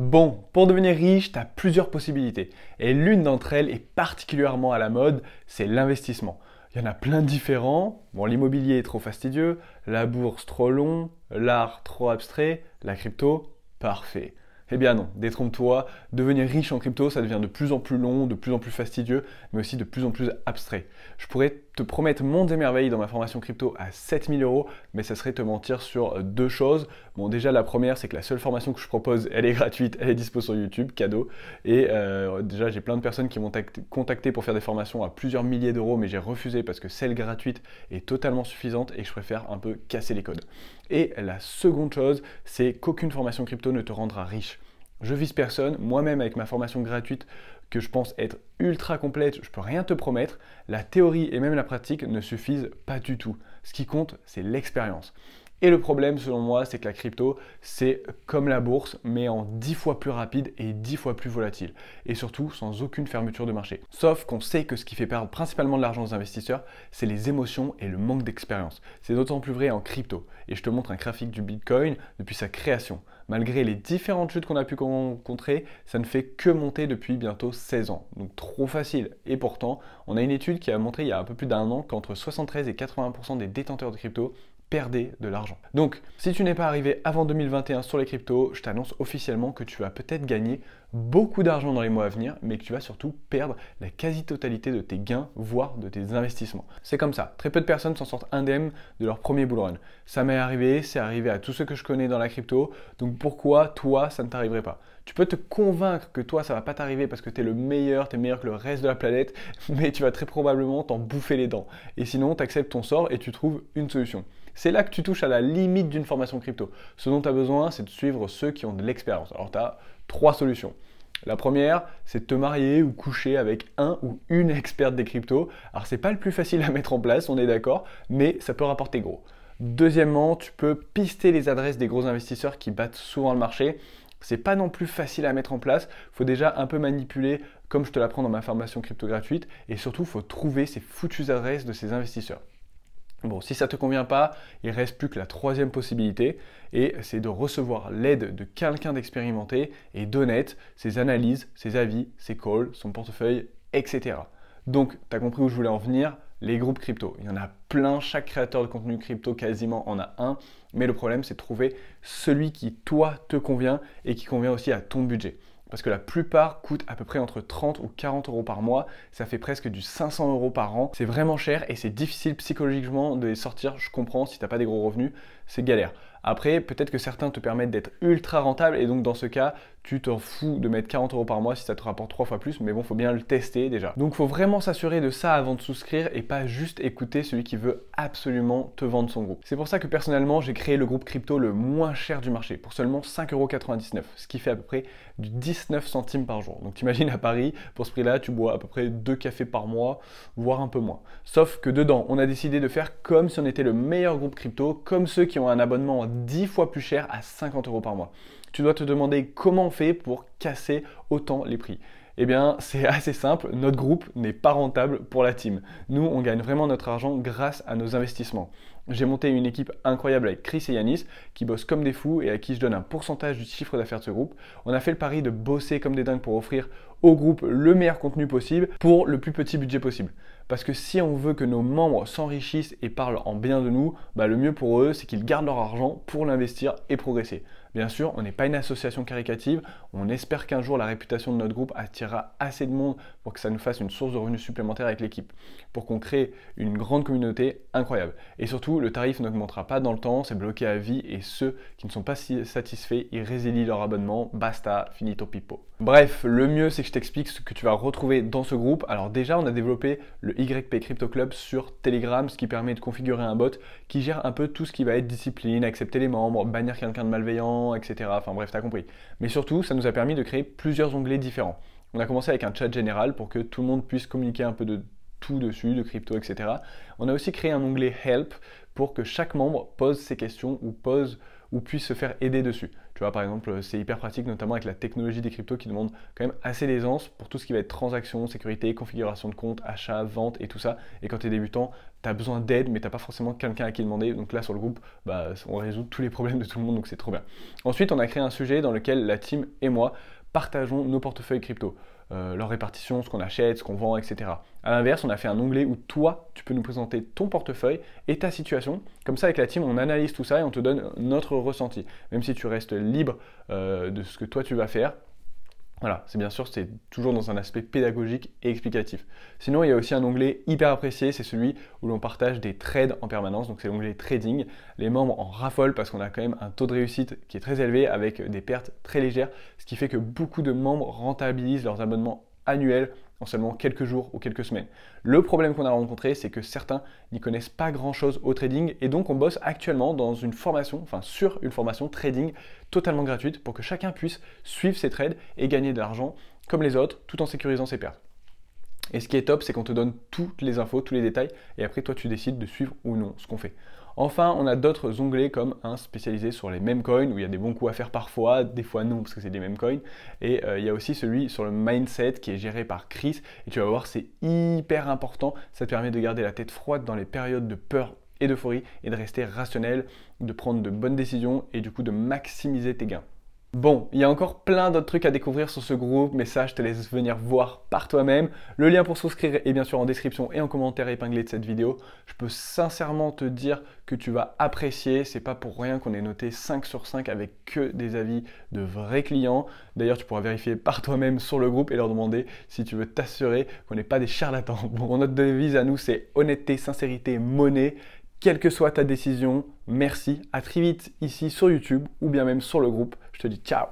Bon, pour devenir riche, tu as plusieurs possibilités. Et l'une d'entre elles est particulièrement à la mode, c'est l'investissement. Il y en a plein de différents. Bon, l'immobilier est trop fastidieux, la bourse trop long, l'art trop abstrait, la crypto, parfait. Eh bien non, détrompe-toi, devenir riche en crypto, ça devient de plus en plus long, de plus en plus fastidieux, mais aussi de plus en plus abstrait. Je pourrais promettre mon démerveille dans ma formation crypto à 7000 euros, mais ça serait te mentir sur deux choses. Bon, déjà, la première, c'est que la seule formation que je propose, elle est gratuite, elle est dispo sur YouTube, cadeau. Et euh, déjà, j'ai plein de personnes qui m'ont contacté pour faire des formations à plusieurs milliers d'euros, mais j'ai refusé parce que celle gratuite est totalement suffisante et je préfère un peu casser les codes. Et la seconde chose, c'est qu'aucune formation crypto ne te rendra riche je vise personne, moi-même avec ma formation gratuite que je pense être ultra complète, je peux rien te promettre, la théorie et même la pratique ne suffisent pas du tout. Ce qui compte, c'est l'expérience. Et le problème, selon moi, c'est que la crypto, c'est comme la bourse, mais en 10 fois plus rapide et 10 fois plus volatile. Et surtout, sans aucune fermeture de marché. Sauf qu'on sait que ce qui fait perdre principalement de l'argent aux investisseurs, c'est les émotions et le manque d'expérience. C'est d'autant plus vrai en crypto. Et je te montre un graphique du Bitcoin depuis sa création malgré les différentes chutes qu'on a pu rencontrer, ça ne fait que monter depuis bientôt 16 ans. Donc trop facile. Et pourtant, on a une étude qui a montré il y a un peu plus d'un an qu'entre 73 et 80% des détenteurs de crypto perdez de l'argent. Donc, si tu n'es pas arrivé avant 2021 sur les cryptos, je t'annonce officiellement que tu vas peut-être gagner beaucoup d'argent dans les mois à venir, mais que tu vas surtout perdre la quasi-totalité de tes gains, voire de tes investissements. C'est comme ça. Très peu de personnes s'en sortent indemnes de leur premier bull Ça m'est arrivé, c'est arrivé à tous ceux que je connais dans la crypto. Donc pourquoi toi, ça ne t'arriverait pas tu peux te convaincre que toi, ça va pas t'arriver parce que tu es le meilleur, tu es meilleur que le reste de la planète, mais tu vas très probablement t'en bouffer les dents. Et sinon, tu acceptes ton sort et tu trouves une solution. C'est là que tu touches à la limite d'une formation crypto. Ce dont tu as besoin, c'est de suivre ceux qui ont de l'expérience. Alors tu as trois solutions. La première, c'est de te marier ou coucher avec un ou une experte des cryptos. Alors n'est pas le plus facile à mettre en place, on est d'accord, mais ça peut rapporter gros. Deuxièmement, tu peux pister les adresses des gros investisseurs qui battent souvent le marché. C'est pas non plus facile à mettre en place, Il faut déjà un peu manipuler comme je te l'apprends dans ma formation crypto gratuite et surtout il faut trouver ces foutues adresses de ces investisseurs. Bon, si ça ne te convient pas, il reste plus que la troisième possibilité, et c'est de recevoir l'aide de quelqu'un d'expérimenté et d'honnête, ses analyses, ses avis, ses calls, son portefeuille, etc. Donc, tu as compris où je voulais en venir, les groupes crypto. Il y en a plein, chaque créateur de contenu crypto quasiment en a un, mais le problème c'est de trouver celui qui, toi, te convient et qui convient aussi à ton budget parce que la plupart coûtent à peu près entre 30 ou 40 euros par mois. Ça fait presque du 500 euros par an. C'est vraiment cher et c'est difficile psychologiquement de les sortir. Je comprends, si t'as pas des gros revenus, c'est galère. Après, peut-être que certains te permettent d'être ultra rentable et donc dans ce cas, tu t'en fous de mettre 40 euros par mois si ça te rapporte 3 fois plus, mais bon, faut bien le tester déjà. Donc, faut vraiment s'assurer de ça avant de souscrire et pas juste écouter celui qui veut absolument te vendre son groupe. C'est pour ça que personnellement, j'ai créé le groupe crypto le moins cher du marché pour seulement 5,99€, ce qui fait à peu près du 19 centimes par jour. Donc, t'imagines à Paris, pour ce prix-là, tu bois à peu près deux cafés par mois, voire un peu moins. Sauf que dedans, on a décidé de faire comme si on était le meilleur groupe crypto, comme ceux qui ont un abonnement en 10 fois plus cher à 50 euros par mois. Tu dois te demander comment on fait pour casser autant les prix. Eh bien, c'est assez simple, notre groupe n'est pas rentable pour la team. Nous, on gagne vraiment notre argent grâce à nos investissements. J'ai monté une équipe incroyable avec Chris et Yanis qui bossent comme des fous et à qui je donne un pourcentage du chiffre d'affaires de ce groupe. On a fait le pari de bosser comme des dingues pour offrir au groupe le meilleur contenu possible pour le plus petit budget possible. Parce que si on veut que nos membres s'enrichissent et parlent en bien de nous, bah, le mieux pour eux, c'est qu'ils gardent leur argent pour l'investir et progresser. Bien sûr, on n'est pas une association caricative, on espère qu'un jour la réputation de notre groupe attirera assez de monde pour que ça nous fasse une source de revenus supplémentaires avec l'équipe, pour qu'on crée une grande communauté incroyable. Et surtout, le tarif n'augmentera pas dans le temps, c'est bloqué à vie et ceux qui ne sont pas si satisfaits, ils résilient leur abonnement, basta, finito pipo. Bref, le mieux c'est que je t'explique ce que tu vas retrouver dans ce groupe. Alors déjà, on a développé le YP Crypto Club sur Telegram, ce qui permet de configurer un bot qui gère un peu tout ce qui va être discipline, accepter les membres, bannir quelqu'un de malveillant, etc. Enfin bref, t'as compris. Mais surtout, ça nous a permis de créer plusieurs onglets différents. On a commencé avec un chat général pour que tout le monde puisse communiquer un peu de tout dessus, de crypto, etc. On a aussi créé un onglet Help pour que chaque membre pose ses questions ou pose ou puissent se faire aider dessus. Tu vois, par exemple, euh, c'est hyper pratique, notamment avec la technologie des cryptos qui demande quand même assez d'aisance pour tout ce qui va être transactions, sécurité, configuration de compte, achat, vente et tout ça. Et quand tu es débutant, tu as besoin d'aide, mais tu n'as pas forcément quelqu'un à qui demander. Donc là, sur le groupe, bah, on résout tous les problèmes de tout le monde, donc c'est trop bien. Ensuite, on a créé un sujet dans lequel la team et moi partageons nos portefeuilles crypto. Euh, leur répartition, ce qu'on achète, ce qu'on vend, etc. À l'inverse, on a fait un onglet où toi, tu peux nous présenter ton portefeuille et ta situation. Comme ça, avec la team, on analyse tout ça et on te donne notre ressenti. Même si tu restes libre euh, de ce que toi tu vas faire, voilà, c'est bien sûr, c'est toujours dans un aspect pédagogique et explicatif. Sinon, il y a aussi un onglet hyper apprécié, c'est celui où l'on partage des trades en permanence, donc c'est l'onglet trading. Les membres en raffolent parce qu'on a quand même un taux de réussite qui est très élevé avec des pertes très légères, ce qui fait que beaucoup de membres rentabilisent leurs abonnements annuels seulement quelques jours ou quelques semaines. Le problème qu'on a rencontré, c'est que certains n'y connaissent pas grand-chose au trading et donc on bosse actuellement dans une formation, enfin sur une formation trading totalement gratuite pour que chacun puisse suivre ses trades et gagner de l'argent comme les autres tout en sécurisant ses pertes. Et ce qui est top, c'est qu'on te donne toutes les infos, tous les détails, et après toi tu décides de suivre ou non ce qu'on fait. Enfin, on a d'autres onglets comme un spécialisé sur les mêmes coins, où il y a des bons coups à faire parfois, des fois non, parce que c'est des mêmes coins. Et euh, il y a aussi celui sur le mindset qui est géré par Chris. Et tu vas voir, c'est hyper important. Ça te permet de garder la tête froide dans les périodes de peur et d'euphorie et de rester rationnel, de prendre de bonnes décisions et du coup de maximiser tes gains. Bon, il y a encore plein d'autres trucs à découvrir sur ce groupe, mais ça, je te laisse venir voir par toi-même. Le lien pour souscrire est bien sûr en description et en commentaire épinglé de cette vidéo. Je peux sincèrement te dire que tu vas apprécier. C'est pas pour rien qu'on est noté 5 sur 5 avec que des avis de vrais clients. D'ailleurs, tu pourras vérifier par toi-même sur le groupe et leur demander si tu veux t'assurer qu'on n'est pas des charlatans. Bon, notre devise à nous, c'est honnêteté, sincérité, monnaie. Quelle que soit ta décision, merci. À très vite ici sur YouTube ou bien même sur le groupe. Je te dis ciao.